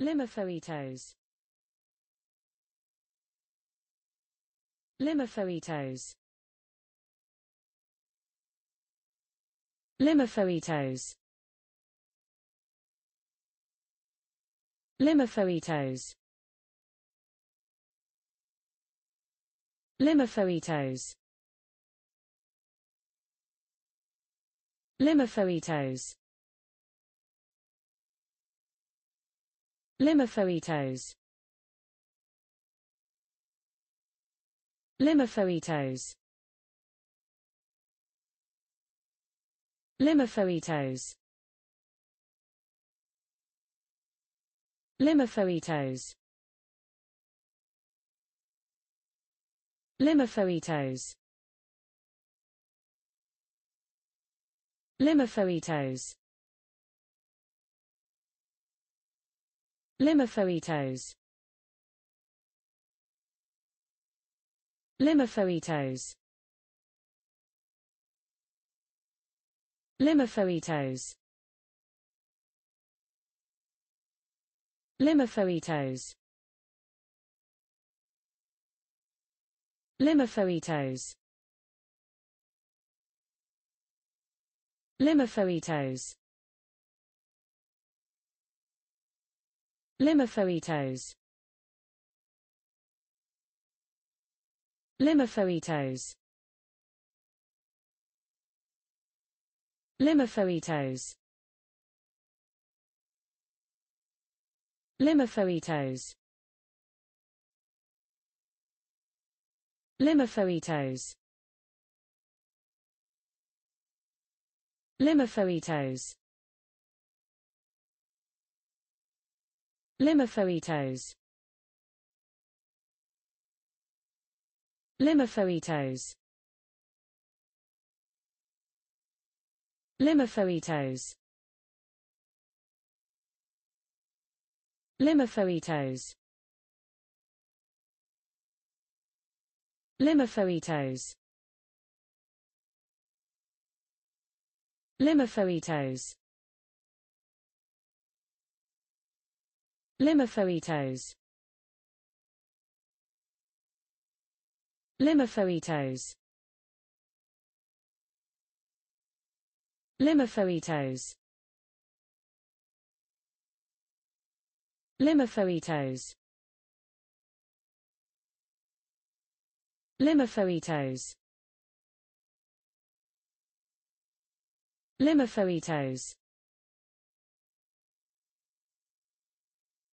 Limophoetos. Limophoetos. Limophoetos. Limophoetos. Limophoetos. Limophoetos. Limophoetos. Limophoetos. Limophoetos. Limophoetos. Limophoetos. Limophoetos. Limophoetos Limophoetos Limophoetos Limophoetos Limophoetos Limophoetos Limophoetos Limophoetos Limophoetos Limophoetos Limophoetos Limophoetos Limophoetos Limophoetos Limophoetos Limophoetos Limophoetos Limophoetos Limophoetos. Limophoetos. Limophoetos. Limophoetos. Limophoetos. Limophoetos.